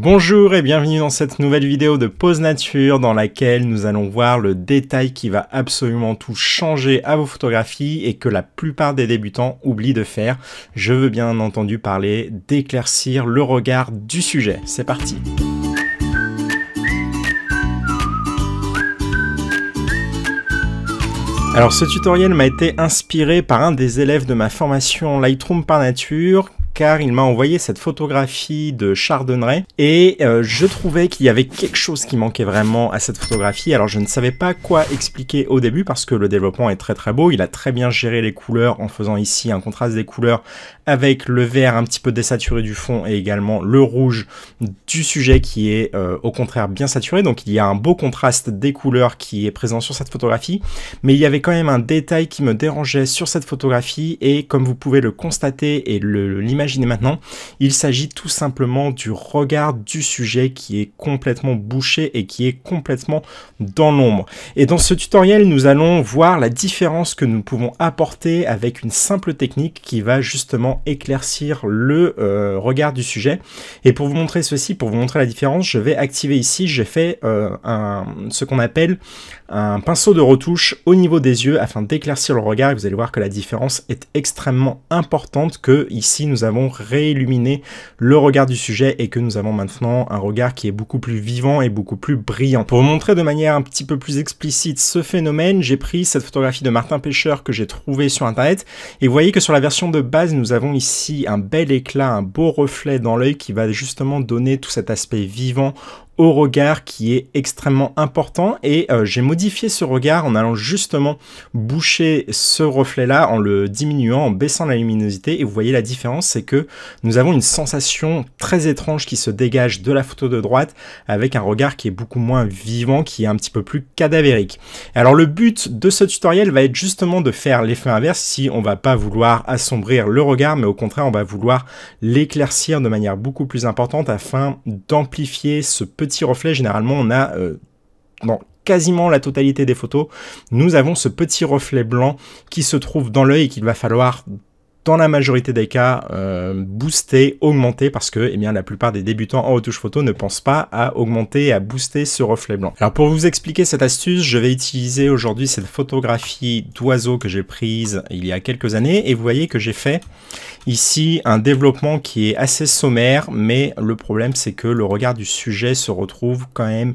Bonjour et bienvenue dans cette nouvelle vidéo de Pause Nature dans laquelle nous allons voir le détail qui va absolument tout changer à vos photographies et que la plupart des débutants oublient de faire. Je veux bien entendu parler d'éclaircir le regard du sujet. C'est parti Alors ce tutoriel m'a été inspiré par un des élèves de ma formation Lightroom par nature il m'a envoyé cette photographie de Chardonneret et euh, je trouvais qu'il y avait quelque chose qui manquait vraiment à cette photographie. Alors je ne savais pas quoi expliquer au début parce que le développement est très très beau, il a très bien géré les couleurs en faisant ici un contraste des couleurs avec le vert un petit peu désaturé du fond et également le rouge du sujet qui est euh, au contraire bien saturé. Donc il y a un beau contraste des couleurs qui est présent sur cette photographie, mais il y avait quand même un détail qui me dérangeait sur cette photographie et comme vous pouvez le constater et l'imaginer maintenant. Il s'agit tout simplement du regard du sujet qui est complètement bouché et qui est complètement dans l'ombre. Et dans ce tutoriel, nous allons voir la différence que nous pouvons apporter avec une simple technique qui va justement éclaircir le euh, regard du sujet. Et pour vous montrer ceci, pour vous montrer la différence, je vais activer ici, j'ai fait euh, un, ce qu'on appelle un pinceau de retouche au niveau des yeux afin d'éclaircir le regard. Et vous allez voir que la différence est extrêmement importante que ici nous avons avons le regard du sujet et que nous avons maintenant un regard qui est beaucoup plus vivant et beaucoup plus brillant. Pour montrer de manière un petit peu plus explicite ce phénomène, j'ai pris cette photographie de Martin Pêcheur que j'ai trouvée sur internet et vous voyez que sur la version de base, nous avons ici un bel éclat, un beau reflet dans l'œil qui va justement donner tout cet aspect vivant au regard qui est extrêmement important et euh, j'ai modifié ce regard en allant justement boucher ce reflet là en le diminuant, en baissant la luminosité et vous voyez la différence c'est que nous avons une sensation très étrange qui se dégage de la photo de droite avec un regard qui est beaucoup moins vivant, qui est un petit peu plus cadavérique. Alors le but de ce tutoriel va être justement de faire l'effet inverse si on va pas vouloir assombrir le regard mais au contraire on va vouloir l'éclaircir de manière beaucoup plus importante afin d'amplifier ce petit reflet, généralement on a euh, dans quasiment la totalité des photos, nous avons ce petit reflet blanc qui se trouve dans l'œil et qu'il va falloir dans la majorité des cas, euh, booster, augmenter, parce que eh bien, la plupart des débutants en retouche photo ne pensent pas à augmenter à booster ce reflet blanc. Alors pour vous expliquer cette astuce, je vais utiliser aujourd'hui cette photographie d'oiseau que j'ai prise il y a quelques années, et vous voyez que j'ai fait ici un développement qui est assez sommaire, mais le problème c'est que le regard du sujet se retrouve quand même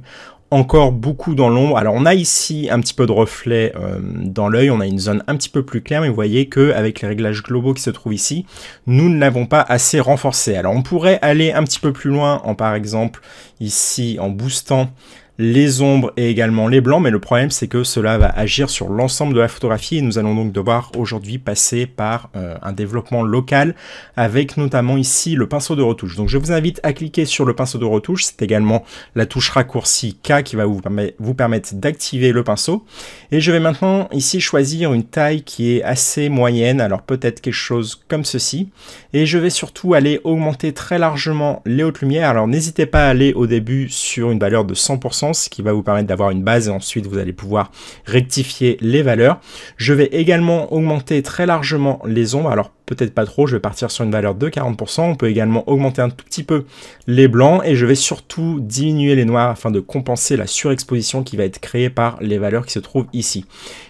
encore beaucoup dans l'ombre. Alors on a ici un petit peu de reflet euh, dans l'œil, on a une zone un petit peu plus claire, mais vous voyez que avec les réglages globaux qui se trouvent ici, nous ne l'avons pas assez renforcé. Alors on pourrait aller un petit peu plus loin en par exemple ici en boostant les ombres et également les blancs, mais le problème c'est que cela va agir sur l'ensemble de la photographie et nous allons donc devoir aujourd'hui passer par euh, un développement local avec notamment ici le pinceau de retouche. Donc je vous invite à cliquer sur le pinceau de retouche, c'est également la touche raccourci K qui va vous, vous permettre d'activer le pinceau. Et je vais maintenant ici choisir une taille qui est assez moyenne, alors peut-être quelque chose comme ceci. Et je vais surtout aller augmenter très largement les hautes lumières, alors n'hésitez pas à aller au début sur une valeur de 100%, ce qui va vous permettre d'avoir une base et ensuite vous allez pouvoir rectifier les valeurs. Je vais également augmenter très largement les ombres. Alors peut-être pas trop, je vais partir sur une valeur de 40%. On peut également augmenter un tout petit peu les blancs et je vais surtout diminuer les noirs afin de compenser la surexposition qui va être créée par les valeurs qui se trouvent ici.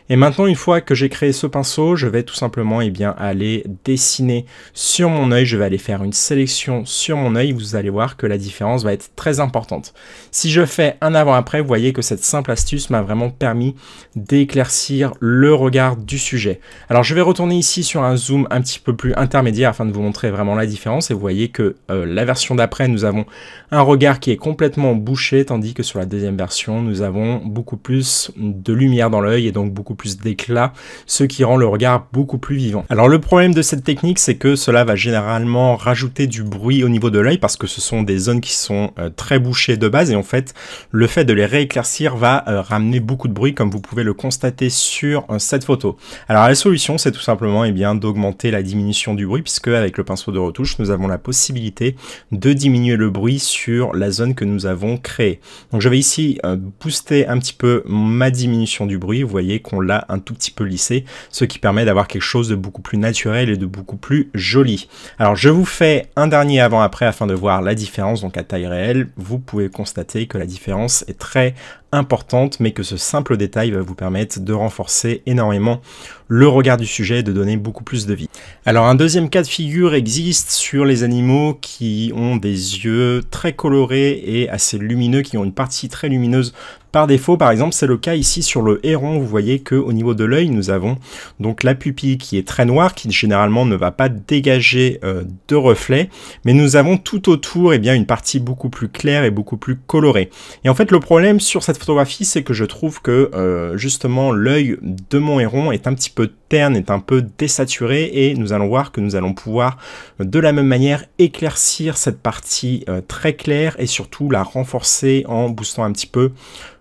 Et maintenant, une fois que j'ai créé ce pinceau, je vais tout simplement eh bien, aller dessiner sur mon œil. Je vais aller faire une sélection sur mon œil. Vous allez voir que la différence va être très importante. Si je fais un avant-après, vous voyez que cette simple astuce m'a vraiment permis d'éclaircir le regard du sujet. Alors, je vais retourner ici sur un zoom un petit peu plus intermédiaire afin de vous montrer vraiment la différence. Et vous voyez que euh, la version d'après, nous avons un regard qui est complètement bouché, tandis que sur la deuxième version, nous avons beaucoup plus de lumière dans l'œil et donc beaucoup plus d'éclat, ce qui rend le regard beaucoup plus vivant. Alors le problème de cette technique, c'est que cela va généralement rajouter du bruit au niveau de l'œil parce que ce sont des zones qui sont euh, très bouchées de base et en fait, le fait de les rééclaircir va euh, ramener beaucoup de bruit comme vous pouvez le constater sur cette photo. Alors la solution, c'est tout simplement et eh bien d'augmenter la dimension du bruit, puisque avec le pinceau de retouche, nous avons la possibilité de diminuer le bruit sur la zone que nous avons créée. Donc je vais ici euh, booster un petit peu ma diminution du bruit, vous voyez qu'on l'a un tout petit peu lissé, ce qui permet d'avoir quelque chose de beaucoup plus naturel et de beaucoup plus joli. Alors je vous fais un dernier avant-après afin de voir la différence, donc à taille réelle, vous pouvez constater que la différence est très importante, mais que ce simple détail va vous permettre de renforcer énormément le regard du sujet de donner beaucoup plus de vie. Alors un deuxième cas de figure existe sur les animaux qui ont des yeux très colorés et assez lumineux, qui ont une partie très lumineuse par défaut, par exemple, c'est le cas ici sur le héron. Vous voyez que au niveau de l'œil, nous avons donc la pupille qui est très noire, qui généralement ne va pas dégager euh, de reflets, mais nous avons tout autour et eh bien, une partie beaucoup plus claire et beaucoup plus colorée. Et en fait, le problème sur cette photographie, c'est que je trouve que euh, justement l'œil de mon héron est un petit peu terne, est un peu désaturé, et nous allons voir que nous allons pouvoir euh, de la même manière éclaircir cette partie très claire et surtout la renforcer en boostant un petit peu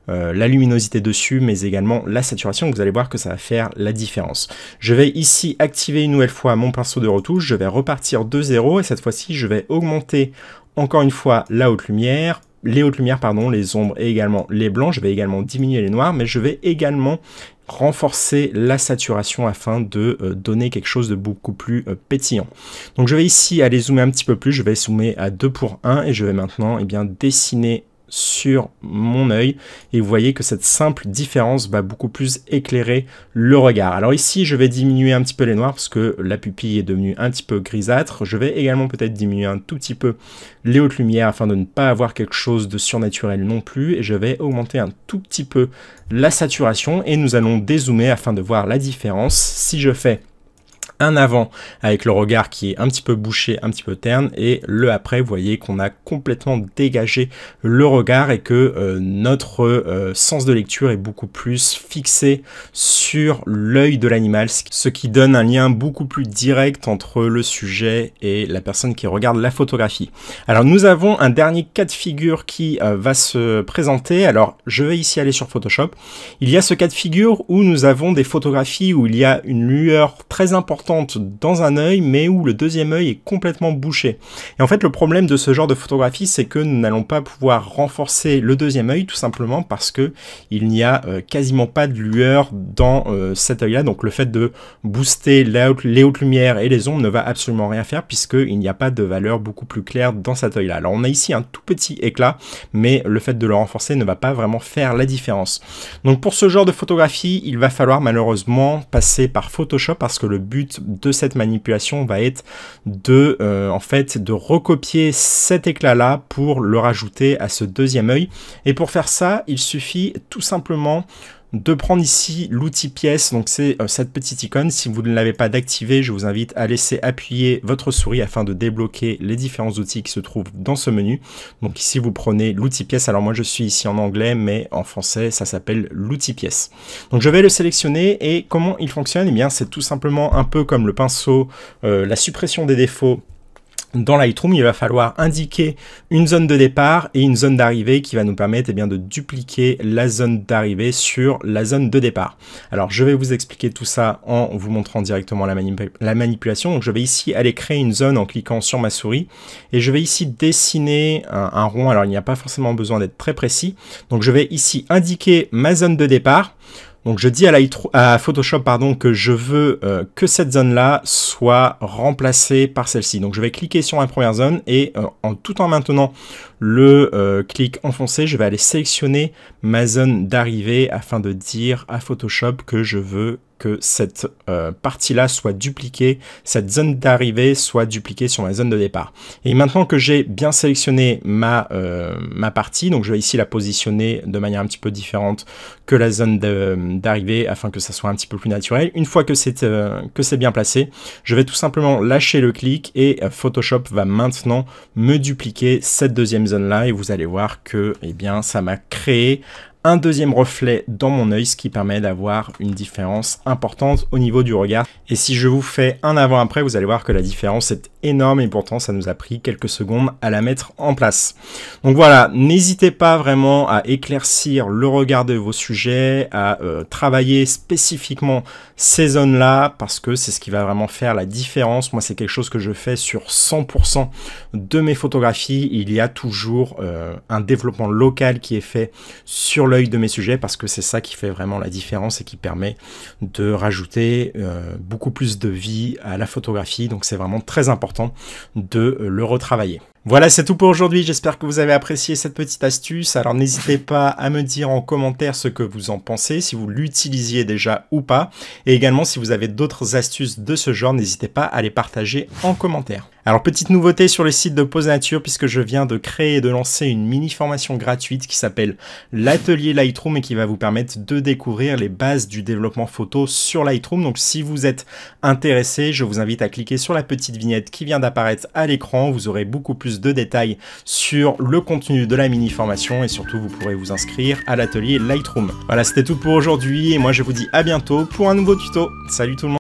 euh, la luminosité dessus, mais également la saturation. Vous allez voir que ça va faire la différence. Je vais ici activer une nouvelle fois mon pinceau de retouche. Je vais repartir de zéro et cette fois-ci, je vais augmenter encore une fois la haute lumière les hautes lumières, pardon, les ombres et également les blancs. Je vais également diminuer les noirs, mais je vais également renforcer la saturation afin de euh, donner quelque chose de beaucoup plus euh, pétillant. Donc je vais ici aller zoomer un petit peu plus, je vais zoomer à 2 pour 1 et je vais maintenant eh bien, dessiner sur mon œil et vous voyez que cette simple différence va beaucoup plus éclairer le regard. Alors ici, je vais diminuer un petit peu les noirs parce que la pupille est devenue un petit peu grisâtre. Je vais également peut-être diminuer un tout petit peu les hautes lumières afin de ne pas avoir quelque chose de surnaturel non plus et je vais augmenter un tout petit peu la saturation et nous allons dézoomer afin de voir la différence. Si je fais un avant avec le regard qui est un petit peu bouché, un petit peu terne, et le après, vous voyez qu'on a complètement dégagé le regard et que euh, notre euh, sens de lecture est beaucoup plus fixé sur l'œil de l'animal, ce qui donne un lien beaucoup plus direct entre le sujet et la personne qui regarde la photographie. Alors nous avons un dernier cas de figure qui euh, va se présenter. Alors je vais ici aller sur Photoshop. Il y a ce cas de figure où nous avons des photographies où il y a une lueur très importante dans un œil, mais où le deuxième œil est complètement bouché. Et en fait, le problème de ce genre de photographie, c'est que nous n'allons pas pouvoir renforcer le deuxième œil, tout simplement parce que il n'y a euh, quasiment pas de lueur dans euh, cet œil-là. Donc le fait de booster les hautes lumières et les ombres ne va absolument rien faire, puisqu'il n'y a pas de valeur beaucoup plus claire dans cet oeil là Alors on a ici un tout petit éclat, mais le fait de le renforcer ne va pas vraiment faire la différence. Donc pour ce genre de photographie, il va falloir malheureusement passer par Photoshop parce que le but de cette manipulation va être de, euh, en fait, de recopier cet éclat-là pour le rajouter à ce deuxième œil. Et pour faire ça, il suffit tout simplement de prendre ici l'outil pièce, donc c'est euh, cette petite icône. Si vous ne l'avez pas d'activé, je vous invite à laisser appuyer votre souris afin de débloquer les différents outils qui se trouvent dans ce menu. Donc ici, vous prenez l'outil pièce. Alors moi, je suis ici en anglais, mais en français, ça s'appelle l'outil pièce. Donc je vais le sélectionner et comment il fonctionne Eh bien, c'est tout simplement un peu comme le pinceau, euh, la suppression des défauts dans Lightroom, il va falloir indiquer une zone de départ et une zone d'arrivée qui va nous permettre eh bien, de dupliquer la zone d'arrivée sur la zone de départ. Alors, je vais vous expliquer tout ça en vous montrant directement la, manipulation. Donc, je vais ici aller créer une zone en cliquant sur ma souris et je vais ici dessiner un rond. Alors, il n'y a pas forcément besoin d'être très précis. Donc, je vais ici indiquer ma zone de départ. Donc je dis à, Photoshop pardon, que je veux euh, que cette zone-là soit remplacée par celle-ci. Donc je vais cliquer sur ma première zone et euh, en, tout en maintenant le euh, clic enfoncé, je vais aller sélectionner ma zone d'arrivée afin de dire à Photoshop que je veux que cette euh, partie-là soit dupliquée, cette zone d'arrivée soit dupliquée sur ma zone de départ. Et maintenant que j'ai bien sélectionné ma, euh, ma partie, donc je vais ici la positionner de manière un petit peu différente que la zone d'arrivée afin que ça soit un petit peu plus naturel. Une fois que c'est euh, bien placé, je vais tout simplement lâcher le clic et euh, Photoshop va maintenant me dupliquer cette deuxième zone-là et vous allez voir que eh bien, ça m'a créé un deuxième reflet dans mon œil, ce qui permet d'avoir une différence importante au niveau du regard. Et si je vous fais un avant-après, vous allez voir que la différence est énorme et pourtant ça nous a pris quelques secondes à la mettre en place. Donc voilà, n'hésitez pas vraiment à éclaircir le regard de vos sujets, à euh, travailler spécifiquement ces zones-là parce que c'est ce qui va vraiment faire la différence. Moi, c'est quelque chose que je fais sur 100% de mes photographies. Il y a toujours euh, un développement local qui est fait sur l'œil de mes sujets parce que c'est ça qui fait vraiment la différence et qui permet de rajouter euh, beaucoup plus de vie à la photographie. Donc c'est vraiment très important de le retravailler. Voilà, c'est tout pour aujourd'hui. J'espère que vous avez apprécié cette petite astuce. Alors n'hésitez pas à me dire en commentaire ce que vous en pensez, si vous l'utilisiez déjà ou pas. Et également, si vous avez d'autres astuces de ce genre, n'hésitez pas à les partager en commentaire. Alors petite nouveauté sur le site de Pose Nature puisque je viens de créer et de lancer une mini formation gratuite qui s'appelle l'atelier Lightroom et qui va vous permettre de découvrir les bases du développement photo sur Lightroom. Donc si vous êtes intéressé, je vous invite à cliquer sur la petite vignette qui vient d'apparaître à l'écran. Vous aurez beaucoup plus de détails sur le contenu de la mini-formation et surtout vous pourrez vous inscrire à l'atelier Lightroom. Voilà, c'était tout pour aujourd'hui et moi je vous dis à bientôt pour un nouveau tuto. Salut tout le monde